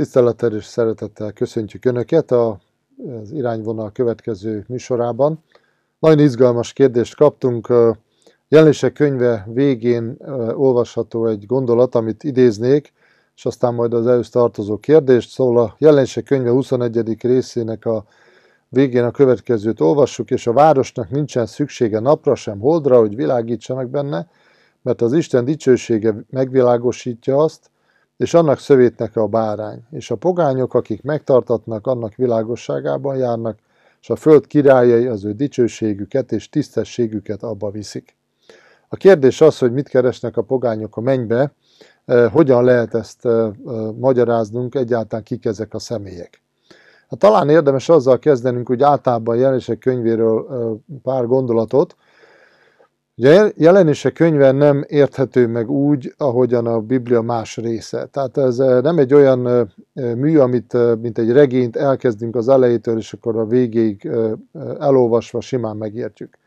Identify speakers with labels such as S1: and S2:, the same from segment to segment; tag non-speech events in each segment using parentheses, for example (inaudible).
S1: Tisztelettel és szeretettel köszöntjük Önöket a, az irányvonal következő műsorában. Nagyon izgalmas kérdést kaptunk. Jelenések könyve végén olvasható egy gondolat, amit idéznék, és aztán majd az elősz tartozó kérdést. Szóval a jelenések könyve 21. részének a végén a következőt olvassuk, és a városnak nincsen szüksége napra sem holdra, hogy világítsanak benne, mert az Isten dicsősége megvilágosítja azt, és annak szövétnek a bárány, és a pogányok, akik megtartatnak, annak világosságában járnak, és a föld királyai az ő dicsőségüket és tisztességüket abba viszik. A kérdés az, hogy mit keresnek a pogányok a mennybe, e, hogyan lehet ezt e, e, magyaráznunk, egyáltalán kik ezek a személyek. Hát talán érdemes azzal kezdenünk, hogy általában a jelenések könyvéről pár gondolatot, Ugye jelenések könyve nem érthető meg úgy, ahogyan a Biblia más része. Tehát ez eh, nem egy olyan eh, eh, mű, amit mint egy regényt elkezdünk az elejétől, és akkor a végéig elolvasva simán megértjük.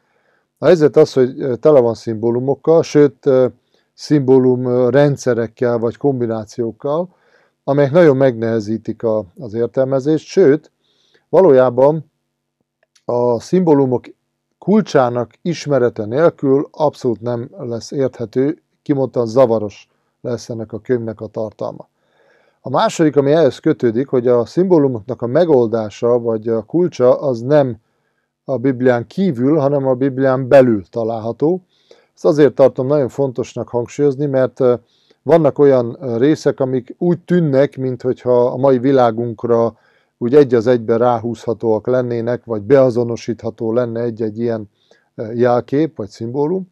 S1: A helyzet az, hogy tele van szimbólumokkal, sőt, szimbólum rendszerekkel vagy kombinációkkal, amelyek nagyon megnehezítik a, az értelmezést, sőt, valójában a szimbólumok kulcsának ismerete nélkül abszolút nem lesz érthető, kimondtan zavaros lesz ennek a könyvnek a tartalma. A második, ami ehhez kötődik, hogy a szimbólumoknak a megoldása vagy a kulcsa az nem a Biblián kívül, hanem a Biblián belül található. Ezt azért tartom nagyon fontosnak hangsúlyozni, mert vannak olyan részek, amik úgy tűnnek, mintha a mai világunkra úgy egy az egybe ráhúzhatóak lennének, vagy beazonosítható lenne egy-egy ilyen e, jelkép vagy szimbólum.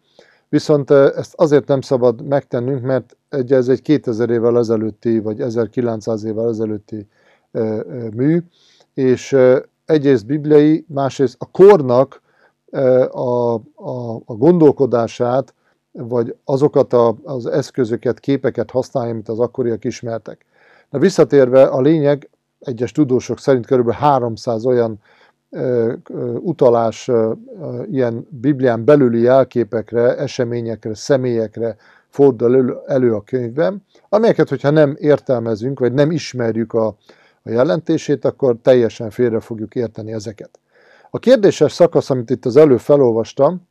S1: Viszont e, ezt azért nem szabad megtennünk, mert egy, ez egy 2000 évvel ezelőtti, vagy 1900 évvel ezelőtti e, mű, és egyrészt bibliai, másrészt a kornak a, a, a gondolkodását, vagy azokat a, az eszközöket, képeket használja, amit az akkoriak ismertek. De visszatérve a lényeg, egyes tudósok szerint kb. 300 olyan ö, ö, utalás ö, ilyen Biblián belüli jelképekre, eseményekre, személyekre fordul elő, elő a könyvben, amelyeket, hogyha nem értelmezünk, vagy nem ismerjük a, a jelentését, akkor teljesen félre fogjuk érteni ezeket. A kérdéses szakasz, amit itt az elő felolvastam,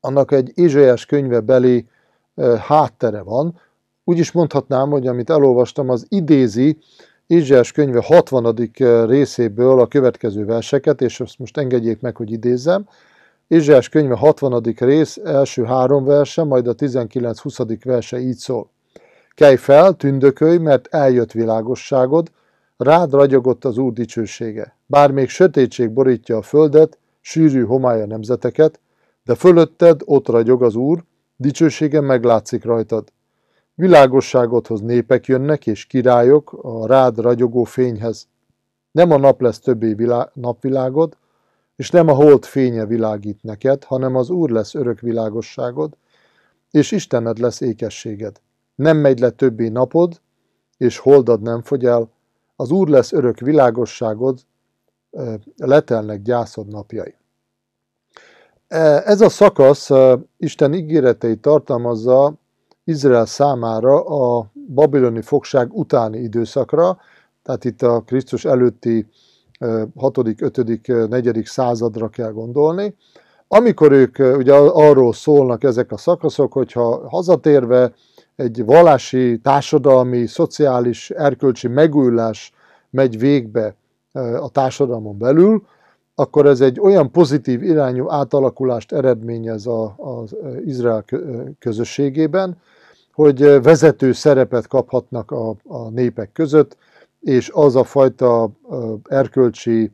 S1: annak egy Izsajás könyve beli háttere van. Úgy is mondhatnám, hogy amit elolvastam, az idézi Ézsiás könyve 60. Eh, részéből a következő verseket, és ezt most engedjék meg, hogy idézzem. Ézsiás könyve 60. rész, első három verse, majd a 19-20. verse így szól. Kelj fel, tündökölj, mert eljött világosságod, rád ragyogott az Úr dicsősége. Bár még sötétség borítja a földet, sűrű homály a nemzeteket, de fölötted ott ragyog az Úr, dicsősége meglátszik rajtad. Világosságot hoz népek jönnek, és királyok a rád ragyogó fényhez. Nem a nap lesz többé vilá- napvilágod, és nem a hold fénye világít neked, hanem az Úr lesz örök világosságod, és Istened lesz ékességed. Nem megy le többé napod, és holdad nem fogy el, az Úr lesz örök világosságod, letelnek gyászod napjai. E, ez a szakasz Isten ígéreteit tartalmazza, Izrael számára a babiloni fogság utáni időszakra, tehát itt a Krisztus előtti 6., 5., 4. századra kell gondolni. Amikor ők ugye arról szólnak ezek a szakaszok, hogyha hazatérve egy vallási, társadalmi, szociális, erkölcsi megújulás megy végbe a társadalmon belül, akkor ez egy olyan pozitív irányú átalakulást eredményez az Izrael közösségében, hogy vezető szerepet kaphatnak a, a népek között, és az a fajta erkölcsi,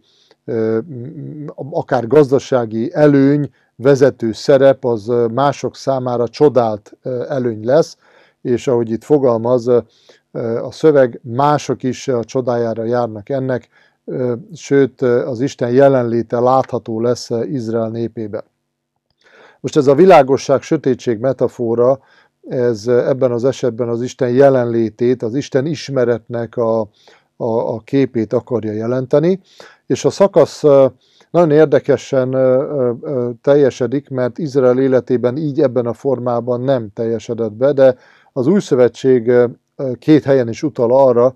S1: akár gazdasági előny, vezető szerep az mások számára csodált előny lesz, és ahogy itt fogalmaz a szöveg, mások is a csodájára járnak ennek, sőt az Isten jelenléte látható lesz Izrael népébe. Most ez a világosság sötétség metafora, ez eh, ebben az esetben az Isten jelenlétét, az Isten ismeretnek a, a, a képét akarja jelenteni, és a szakasz eh, nagyon érdekesen eh, teljesedik, mert Izrael életében így ebben a formában nem teljesedett be, de az új szövetség két helyen is utal arra,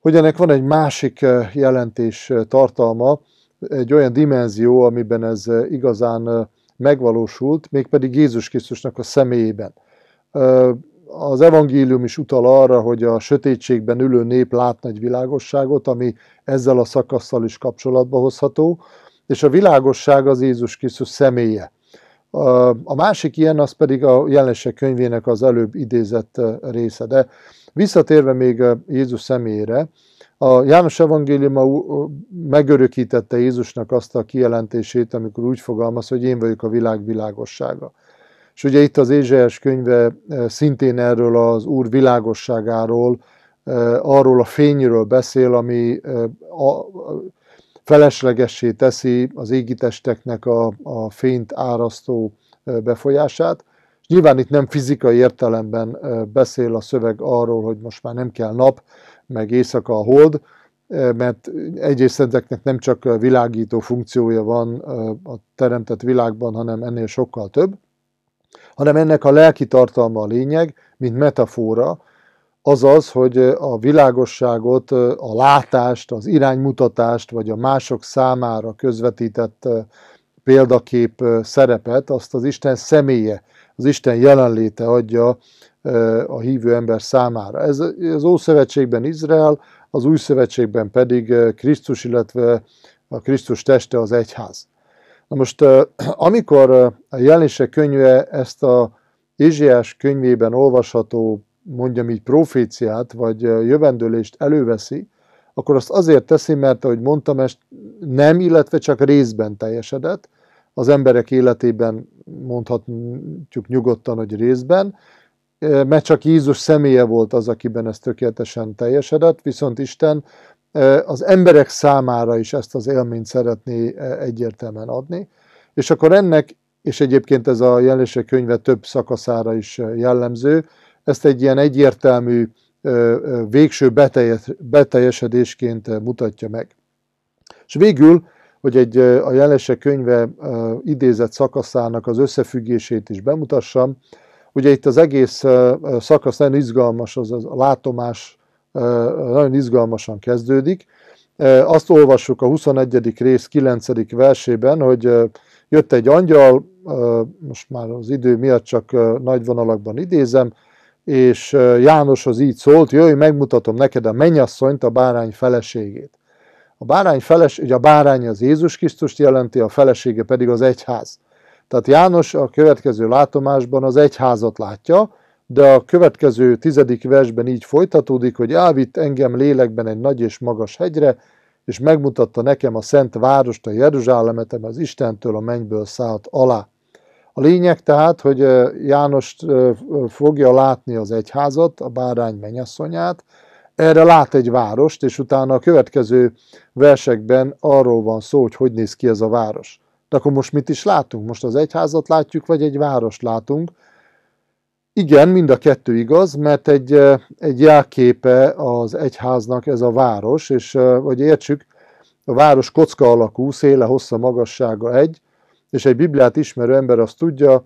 S1: hogy ennek van egy másik jelentés tartalma, egy olyan dimenzió, amiben ez igazán megvalósult, mégpedig Jézus Krisztusnak a személyében. Az evangélium is utal arra, hogy a sötétségben ülő nép látna egy világosságot, ami ezzel a szakasszal is kapcsolatba hozható, és a világosság az Jézus Krisztus személye. A másik ilyen, az pedig a jelenség könyvének az előbb idézett része. De visszatérve még Jézus személyére, a János evangéliuma megörökítette Jézusnak azt a kijelentését, amikor úgy fogalmaz, hogy én vagyok a világ világossága. És ugye itt az Ézsaiás könyve e, szintén erről az Úr világosságáról, e, arról a fényről beszél, ami e, a feleslegessé teszi az égitesteknek a, a fényt árasztó befolyását. És nyilván itt nem fizikai értelemben beszél a szöveg arról, hogy most már nem kell nap, meg éjszaka a hold, mert egyrészt ezeknek nem csak világító funkciója van a teremtett világban, hanem ennél sokkal több hanem ennek a lelki tartalma a lényeg, mint metafora, azaz, hogy a világosságot, a látást, az iránymutatást, vagy a mások számára közvetített példakép szerepet, azt az Isten személye, az Isten jelenléte adja a hívő ember számára. Ez az Ószövetségben Izrael, az Új Szövetségben pedig Krisztus, illetve a Krisztus teste az egyház. Na most, (clears throat) amikor a jelenések könyve ezt a Izsiás könyvében olvasható, mondjam így, proféciát, vagy jövendőlést előveszi, akkor azt azért teszi, mert ahogy mondtam, ezt nem, illetve csak részben teljesedett. Az emberek életében mondhatjuk nyugodtan, hogy részben, mert csak Jézus személye volt az, akiben ez tökéletesen teljesedett, viszont Isten az emberek számára is ezt az élményt szeretné egyértelműen adni, és akkor ennek, és egyébként ez a jelenések könyve több szakaszára is jellemző, ezt egy ilyen egyértelmű végső beteljesedésként mutatja meg. És végül, hogy egy a jelenések könyve idézett szakaszának az összefüggését is bemutassam, ugye itt az egész szakasz nagyon izgalmas, az a látomás, nagyon izgalmasan kezdődik. Azt olvassuk a 21. rész 9. versében, hogy jött egy angyal, most már az idő miatt csak nagy vonalakban idézem, és János az így szólt, jöjj, megmutatom neked a mennyasszonyt, a bárány feleségét. A bárány feles, ugye a bárány az Jézus Krisztust jelenti, a felesége pedig az egyház. Tehát János a következő látomásban az egyházat látja, de a következő tizedik versben így folytatódik, hogy elvitt engem lélekben egy nagy és magas hegyre, és megmutatta nekem a szent várost, a Jeruzsálemet, az Istentől a mennyből szállt alá. A lényeg tehát, hogy János fogja látni az egyházat, a bárány menyasszonyát, erre lát egy várost, és utána a következő versekben arról van szó, hogy hogy néz ki ez a város. De akkor most mit is látunk? Most az egyházat látjuk, vagy egy várost látunk, igen, mind a kettő igaz, mert egy, egy jelképe az egyháznak ez a város, és vagy értsük, a város kocka alakú, széle, hossza, magassága egy, és egy Bibliát ismerő ember azt tudja,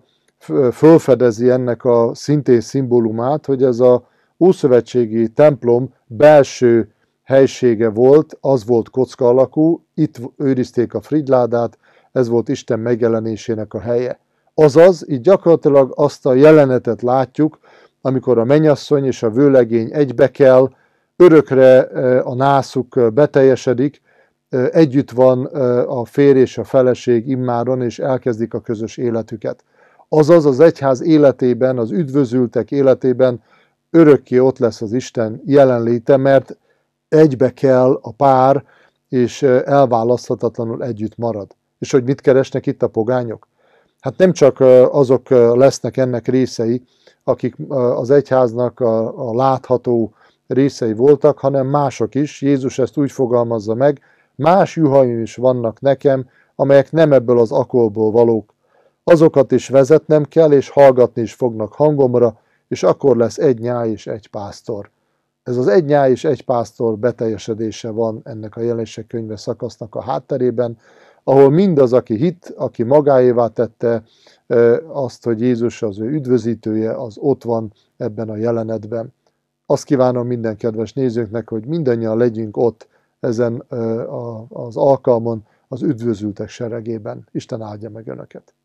S1: fölfedezi ennek a szintén szimbólumát, hogy ez a Ószövetségi templom belső helysége volt, az volt kocka alakú, itt őrizték a frigyládát, ez volt Isten megjelenésének a helye. Azaz, így gyakorlatilag azt a jelenetet látjuk, amikor a menyasszony és a vőlegény egybe kell, örökre e, a nászuk e, beteljesedik, e, együtt van a férj és a feleség immáron, és elkezdik a közös életüket. Azaz az egyház életében, az üdvözültek életében örökké ott lesz az Isten jelenléte, mert egybe kell a pár, és elválaszthatatlanul együtt marad. És hogy mit keresnek itt a pogányok? hát nem csak azok lesznek ennek részei, akik az egyháznak a, a látható részei voltak, hanem mások is. Jézus ezt úgy fogalmazza meg, más juhaim is vannak nekem, amelyek nem ebből az akolból valók. Azokat is vezetnem kell, és hallgatni is fognak hangomra, és akkor lesz egy nyáj és egy pásztor. Ez az egy nyáj és egy pásztor beteljesedése van ennek a jelenések könyve szakasznak a hátterében, ahol mindaz, aki hit, aki magáévá tette azt, hogy Jézus az ő üdvözítője, az ott van ebben a jelenetben. Azt kívánom minden kedves nézőknek, hogy mindannyian legyünk ott ezen az alkalmon, az üdvözültek seregében. Isten áldja meg Önöket!